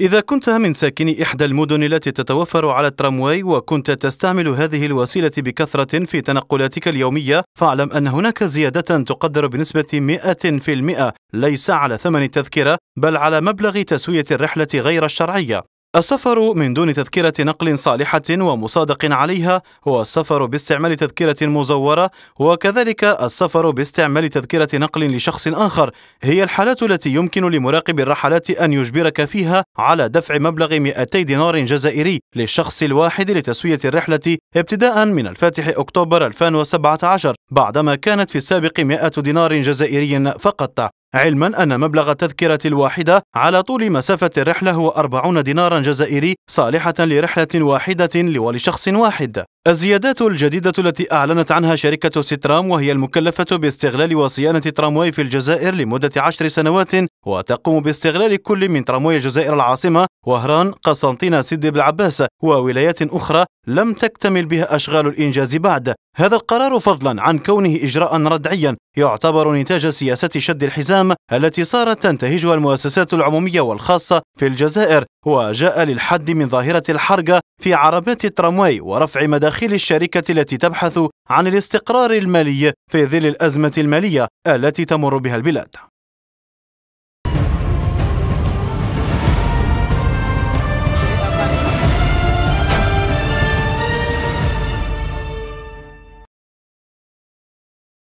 إذا كنت من ساكني إحدى المدن التي تتوفر على الترامواي وكنت تستعمل هذه الوسيلة بكثرة في تنقلاتك اليومية فاعلم أن هناك زيادة تقدر بنسبة 100% ليس على ثمن التذكرة بل على مبلغ تسوية الرحلة غير الشرعية السفر من دون تذكرة نقل صالحة ومصادق عليها هو السفر باستعمال تذكرة مزورة وكذلك السفر باستعمال تذكرة نقل لشخص آخر هي الحالات التي يمكن لمراقب الرحلات أن يجبرك فيها على دفع مبلغ 200 دينار جزائري للشخص الواحد لتسوية الرحلة ابتداء من الفاتح أكتوبر 2017 بعدما كانت في السابق 100 دينار جزائري فقط علما أن مبلغ التذكرة الواحدة على طول مسافة الرحلة هو 40 دينارا جزائري صالحة لرحلة واحدة ولشخص واحد الزيادات الجديدة التي أعلنت عنها شركة سيترام وهي المكلفة باستغلال وصيانة ترامواي في الجزائر لمدة عشر سنوات وتقوم باستغلال كل من ترامواي الجزائر العاصمة وهران قسنطينة سيدي بالعباس وولايات أخرى لم تكتمل بها أشغال الإنجاز بعد هذا القرار فضلا عن كونه إجراء ردعيا يعتبر نتاج سياسة شد الحزام التي صارت تنتهجها المؤسسات العمومية والخاصة في الجزائر وجاء للحد من ظاهرة الحرقة في عربات الترامواي ورفع مداخيل الشركة التي تبحث عن الاستقرار المالي في ظل الأزمة المالية التي تمر بها البلاد